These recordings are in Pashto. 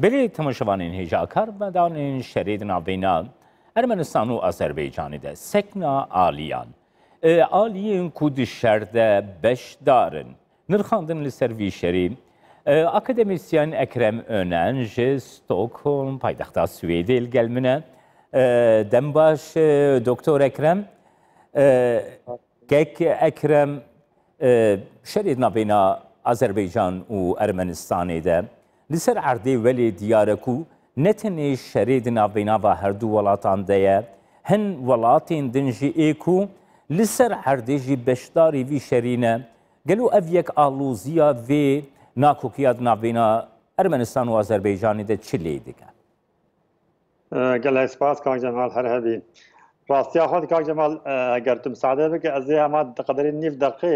Բերի թմշվանին հիջակար բդանին շերիդն ավինան, Ermenistan'u Azerbaycan'ı Sekna Aliyan. E, Aliyin Kudişer'de Beşdar'ın, Nırkand'ın Liservi Şerim, e, akademisyen Ekrem Önen, J. Stockholm, paydaxta Süveyde ilgelmine, e, Dembaş e, Doktor Ekrem, e, Gek Ekrem, e, Şeridna Bina Azerbaycan u Ermenistan'ı لسر عرضه ولی دیارکو نتنه شرید ناوینا و هر دو ولاتان دیه هن ولاتین دنجی ایکو لسر عرضه جی بشداری وی شرینه گلو او یک آلوزیا وی ناکوکیاد ناوینا ارمنستان و آذربیجانی ده چی لیدگه؟ گل اسپاس کاک جمال هر هبی راستیا خود کاک جمال اگر تم مساعده بکه از همه قدری نیف دقیقه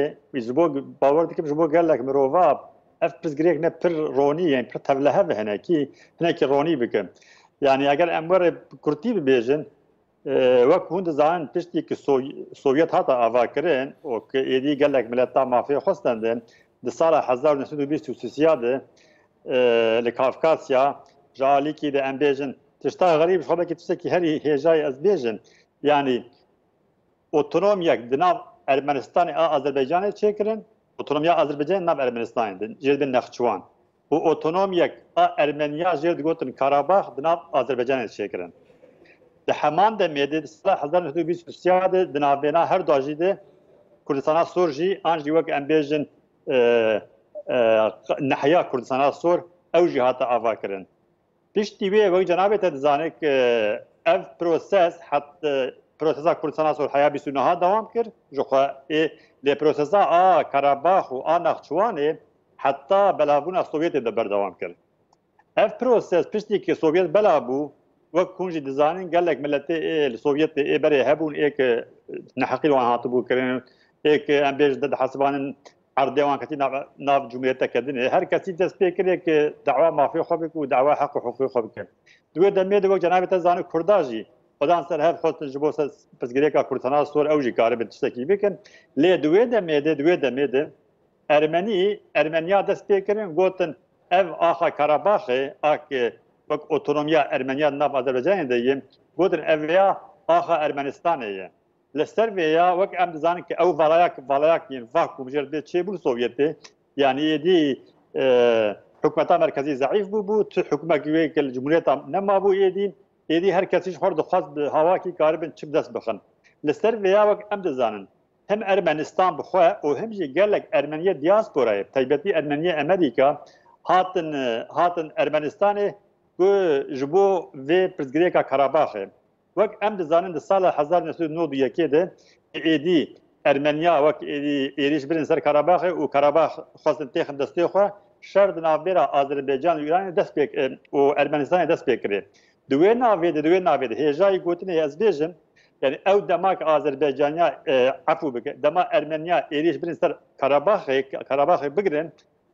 جبو باور دکم جبو گلک مروواب ev pizgirek ne pir ronî yên pir tevle heve hinekî hinekî ronî bikin. Yani eger em were kurtî bibêjin e, wek hûn dizanin tiştî ki Sovyet hata ava kirin o ki êdî gelek mileta mafiyê xwestin din di sala hezar Sûsiya Kafkasya ji ki de em bêjin tişta xerîb ji xwebekî tiştekî herî hêjayê ez bêjin. Yani otonomiyek di nav Ermenistanê a Azerbaycanê çêkirin otonomiya Azerbaycan nav Ermenistan'ın jirdi Naxçıvan. Bu otonomiya Ermeniya jirdi gotin Karabağ nav Azerbaycan'ın şekirin. De hemen de medi silah hazır nüfusu bir süsyadı dinavena her dajide Kurdistan'a sorji anji vek embejin e, e, nahya Kurdistan'a sor ev cihata avakirin. Pişti ve vek cenabete dizanek e, ev proses hatta پروسسا کردستان سلحیا 29 دوام کرد جخوا ای لی پروسسا آ کرباخ و آ نخچوانه حتی بلابون سوویت ده بردوام کرد اف پروسس پشتی که سوویت بلابو و کنجی دزانین گلک ملت ای سوویت ای بری هبون ایک نحقی وان هاتبو کرن ایک ام بیج ده حسبان عرضه وان کتی ناب جمهوریت کردن هر کسی دست پیکره که دعوا مافی خوب و دعوا حق و حقوق خوب کرد دوی دمه دو جناب تزانو کرداجی خدان سر هەر خۆت بۆ پزگرێکا کورتنا سۆر ئەوژی کارە بتشتێکی بکەن لێ دوێ دەمێدە دوێ دەمێدە ئەرمەنی ئەرمەنیا دەست پێکردن گوتن ev aha Karabaş'ı ak bak otonomiya Ermeniya nab Azerbaycan'ı diyeyim. Gudun ev veya aha Ermenistan'ı Lester veya vak em dizanın ki ev valayak valayak yin vakum jerde çey bu Sovyeti yani yedi e, hükümeta merkezi zayıf bu bu hükümet gibi ki cumhuriyet ne ma bu yedi êdî her kesî xwar dixwast bi havakî karibin çi dest bixin. Li ser vêya wek em dizanin. Hem Ermenistan bixwe û hem jî gelek Ermeniye diasporayê taybetî Ermeniye Emerîka hatin hatin Ermenistanê ku ji bo vê pirzgirêka Karabaxê. Wek em dizanin di sala 1991 de êdî Ermeniya wek êriş birin ser Karabaxê û Karabax xwastin têxin destê xwe şer di navbêra Azerbaycan û Îranê dest û Ermenistanê dest pêkirin. دوێ ناوێت دوێ ناوێت هێژایی گوتنی هێزبێژن یعنی ئەو دەماک ئازربێجانیا عفو بکە دەما ئەرمنیا عێریش برن سەر قەرەباخی بگرن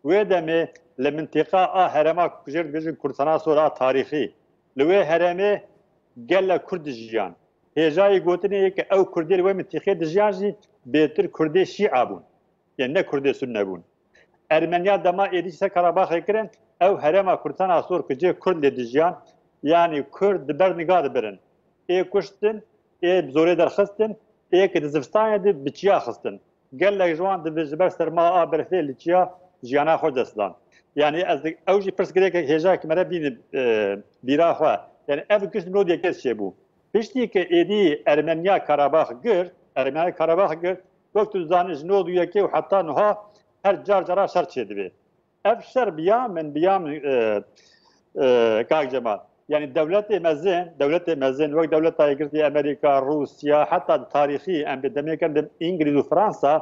وێ دەمێ لە منتیقا ئا هەرەما کوژێر بژن کورتنا سۆرا تاریخی لێ هەرەمێ گەل لە کورد ژیان هێژایی گوتنی کە ئەو کوردی وێ منتیقی دژیانژی بێتر کوردی شیع بوون یعنی نە کوردی سون نەبوون ئەرمنیا دەما عێریش سەر قەرەباخی کرن ئەو هەرەما کورتنا سۆر کجێ کورد لە دژیان yani kur e e e di ber nigad birin. e kuştin, ê zorê derxistin, ê ki di zivistanê de bi çiya xistin. Gelek jiwan di ji serma a berfê li çiya jiyana xwe destdan. Yani ez ew jî pirsgirêkek hêja ki me re bînî bîra Yani ev kuşt mirodiyekê şêbû. Piştî ki êdî Ermeniya Karabax gir, Ermeniya Karabax gir, وەک tu zanî ji nod yekê û heta her car cara şer çêdibê. Ev şer biya men biya min kak Cemal. یعنی دەولەتی مەزن دەولەتی مەزن وەک دەولەت تایگرتی ئەمریکا رووسیا حتا تاریخی ئەم دەمێکردم ئینگلیز و فرانسا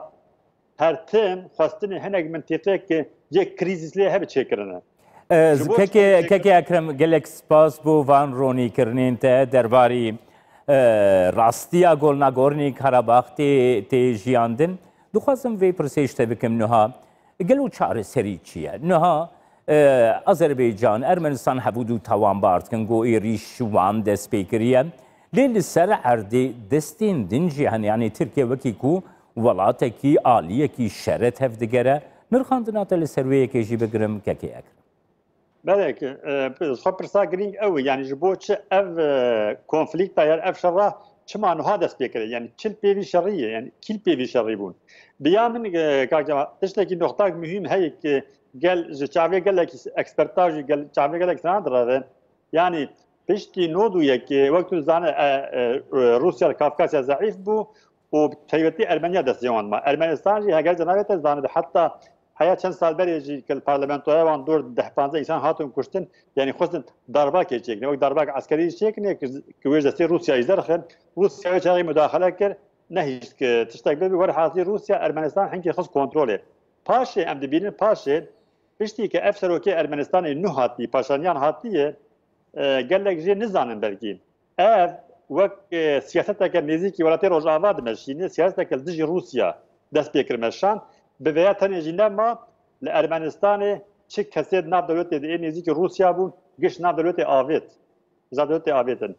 هەرتم خواستنی هەنێک منتیقێکی یەک کریزیس لێ هەب چێکردنە کەکێ ئەکرم گەلێک سپاس بۆ وان ڕۆنیکردین تە دەرباری ڕاستیە گۆڵناگۆرنی کارەباختی تێژیاندن دخوازم وێ پرسێشتە بکەم نها گەل و چارە سەری چییە؟ نها Azərbaycan, Ermənistan həvudu tavan bartkın qoyu rişuvan dəspəkiriyə. Leyli sər ərdi dəstəndin cihən, yəni Türkiyə vəki ku vəlatəki aliyyəki şərət həvdəgərə نرخاندنا تل سروي كي جي بكرم كاكي اكرم بالك خبر ساكرين قوي يعني جبوتش اف كونفليكت يا اف شره كما انه هذا سبيكر يعني كل بيفي شريه يعني كل بيفي شريبون بيامن كاك جماعه تشتكي نقطه مهم هيك gel ji çavê gelekî eksperta jî çavê gelek sana dirave yani piştî nodu yekê wek tu zane Rusya Kafkasya zaif bû û teyvetî Ermeniya dest ciwanma. Ermenistan jî heger cenavê te zanê heta heya çend salberê jî kil parlamentoya wan dor deh panze însan hatun kuştin yani xwestin darbakê çêkine wek darbak askerî çêkine ki wê destê Rusya î derxin Rusya çaxî müdaxele kir nehîşt ki tiştek bibî wer hatî Rusya Ermenistan hinkî xis kontrolê. Paşê em dibînin paşê Piştî ke ev serokê Ermenistanê nû hatî, paşanyan hatiye gelek jê nizanin belkî. Ev wek siyaseteke nêzîkî welatê Rojava dimeşînê, siyaseteke dijî Rûsya dest pêkirme şan, bi vêya tenê jî nema li Ermenistanê çi kesê nav devletê diê nêzîkî e Rûsya bû, giş nav devletê avêt. Zadevletê avêtin.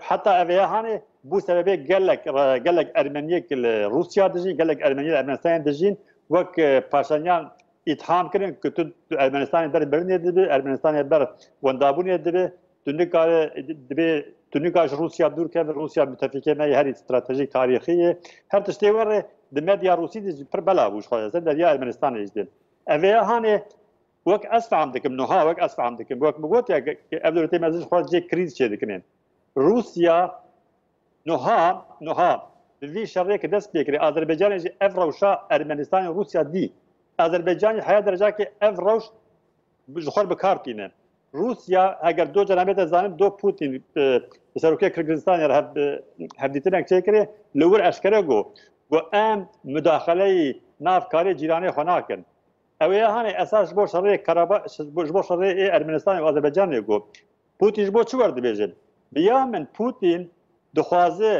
Heta evêya hanê bu sebebê gelek gelek Ermeniyek li Rûsya dijîn, gelek Ermeniye Ermenistanê dijîn wek paşanyan itham kirin ki tu Ermenistanê ber berinê dibe, Ermenistanê ber wendabûnê dibe, tu nikare dibe tu nikar ji Rûsya dûr keve Rûsya müttefikê me herî stratejîk tarîxî ye. Her tiştê were di medya Rûsî de pir bela bû ji xwe deriya Ermenistanê jî Ev ya hanê وەک ئەس فام دکم نها وەک ئەس فام دکم وەک بگوت ئەلوتی مەزش خوا جێ کریز چێ دکنێن روسیا نها نها وی شەڕێکە دەست پێکرێ ئازربەجانێژی ئەف ڕەوشا ئەرمەنستانی روسیا دی ئازەربەجانی حیا دەرەجاکە ئەف ڕەوش خۆر بەکارتینە رووسیا ئەگەر دو جەنامێت دەزانم دو پوتین سەرۆکیە کرگزستان هەبدیتنێک چێکرێ لەور ئەشکرە گۆ گۆ ئەم مداخلەی نافکاری جیرانەی خۆناکن ئەوەیە هاانێ ئەساش بۆ شەڕێ بۆ شەڕێ ئەرمنستانی ئازەربەجانێ گۆ پوتیش بۆ چ وەردەبێژن بیا من پوتین دخوازێ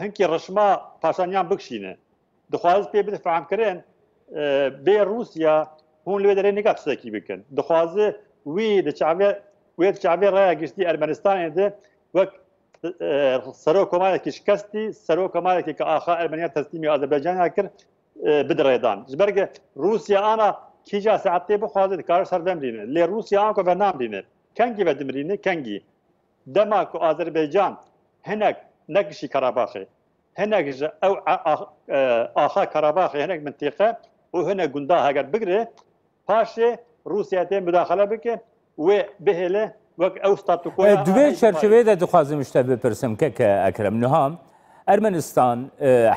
هەنکی ڕشما پاشانیان بکشینە دخواز پێ بدە فعامکردن بێ رووسیا هون لێ دەرێ نگاتسێکی بکەن دخوازێ وی وێ چاابێ ڕایگەشتی ئەرمەنستانێ دێ وەک سەرۆ کۆمارێکی شکستی سەرۆ کۆمارێکی کە ئاخا ئەرمەنیا تەستیمی ئازەربەجانیا کرد بدرێدان جبەرگە رووسیا ئانا کیجا سعاتێ بخوازێت کار سەردەمرینە لێ رووسیا ئاکۆ بە نامرینێ کەنگی بە دمرینە کەنگی دەما و ئازەربەیجان هەنێک نەکشی کاراباخێ هەنێک ئەو ئاخا کاراباخی هەنێک منتیقە û hinek gunda heger bigire paşê Rusya tê müdaxele bike wê bihêle wek ew statukoya Divê çerçevê de dixwazim işte bipirsim keke ekrem niham. Ermenistan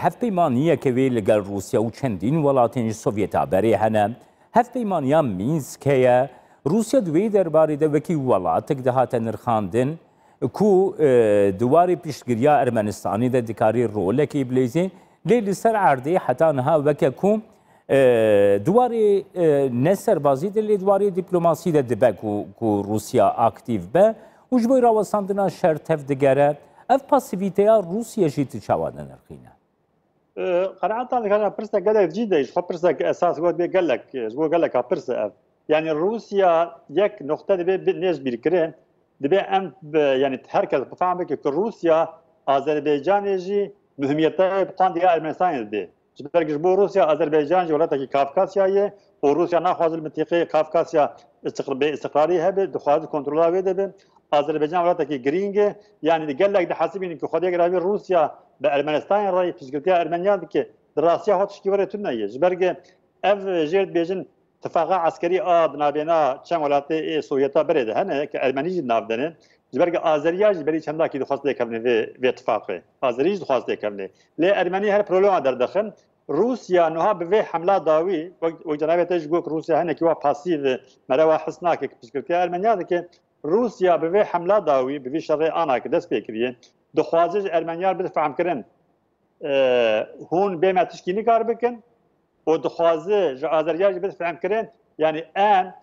hevpeymaniyeke wê li gel Rusya û çendîn welatên ji Sovyeta berê hene, hevpeymaniya Minsk heye, Rusya di wê derbarê de wekî welatek de hate nirxandin, ku duwarê piştgiriya Ermenistanê de dikarî rolekê bilêzê, lê li ser erdê heta niha weke ku دوارێ نەسەربازی دە لێ دوارێ دیپلۆماسی دە دەبەک و رووسیا ئاکتیو بە وش بۆی ڕاوەساندنا شەرتەف دەگەرە ئەف پاسیڤیتەیە رووسیەژی تچاوا دەنرخینە قەرعاتانە پرسە گەلێک جیدەیش خە پرسە ئەساس گوت بێ گەلک بۆ گەلەکە پرسە ئەف یعنی رووسیا یەک نقطە دەبێ نێژ بیرکرێ دەبێ ئەم ینی هەرکەس بفامێکی کە رووسیا ئازەربێجانێژی مهمیەتە قاندیا ئەرمێسانێت بێ چې دغه بو روسیا آذربایجان جولته کې کافکاسیایي او روسیا ناخواز المنطقه کافکاسیا استقرار استقراری هبه د خواز کنټرول اوی ده آذربایجان ولته کې گرینګ یعنی د ګلګ د حسابین کې خدای ګراوی روسیا د ارمنستان رای فزګلتیا ارمنیان کې راسیا هات شکی وره تنه جبرګه اف جرد بیجن اتفاق عسکری آد نابینا چند ولایت سویتا برده هنه که ارمنی نابدنه جبرگ آذریا جبری چنده کی دخواست دکنه و و اتفاقه آذریج دخواست دکنه ل ارمنی هر پرولما در دخن روسیا نها به حمله داوی و جناب تج گوک روسیا هنه کی وا پاسیو مرا وا حسنا کی پیشکرتی ارمنیا دکه روسیا به حمله داوی به شر آنا کی دست بکریه دخوازج ارمنیا به فهم کرن هون به ما تشکینی کار بکن و دخوازه آذریا به فهم کرن یعنی ان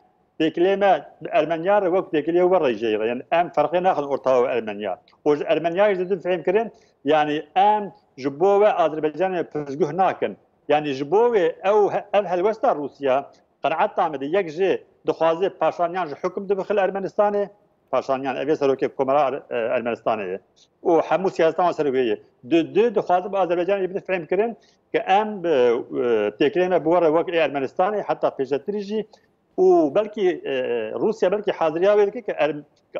ديكليما المانيا وقت ديكلي هو الرجيع يعني ام فرقنا ناخذ اورطا المانيا وز المانيا يزيد فهم كريم يعني ام جبوا اذربيجان بزجو هناك يعني جبوا او اهل وسط روسيا قرعت تعمد يكجي دخوازي باشانيان حكم دخل ارمنستاني باشانيان ابي سلوك كومرا ارمنستاني أه، وحمو سياسه سربيه دو دو دخوازي اذربيجان يبدا فهم كريم كام أه، أه، تكريم بور وقت ارمنستاني حتى في جاتريجي û belkî Rûsya belkî haziriya wê dike ki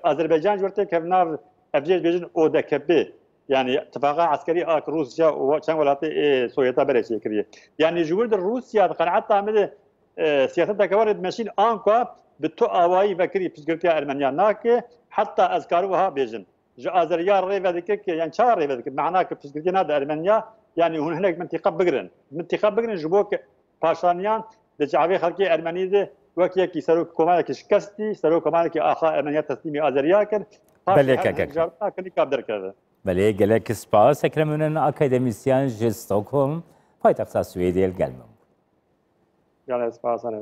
Azerbaycan ji ber tê kevnav evcê bêjin ODKP yani ittifaqa askerî ak Rûsya û çend welatê Sovyeta berê kiriye. Yani ji wir di Rûsya di qenaet tamê siyaseta kewarê meşîn an ku bi tu awayî vekirî piştgirtiya Ermeniya nake heta ez kar wiha bêjin. Ji Azeriya rêve dike ki yan ça rêve dike meana ki piştgirtina di Ermeniya yani hûn hinek mintiqa bigirin. Mintiqa bigirin ji bo ki paşaniyan di çavê xelkê Ermenî de وەکیەکی سەرۆک کۆمارێکی شکستی سەرۆک کۆمارێکی ئاخا ئەمەنیە تەستیمی ئازریا کرد پاشکردنی کاب دەکردن بەێ gelekî spas ekreminin akademisyen ji Stockholm paytexta Swêdiyel gelmem. Yani spas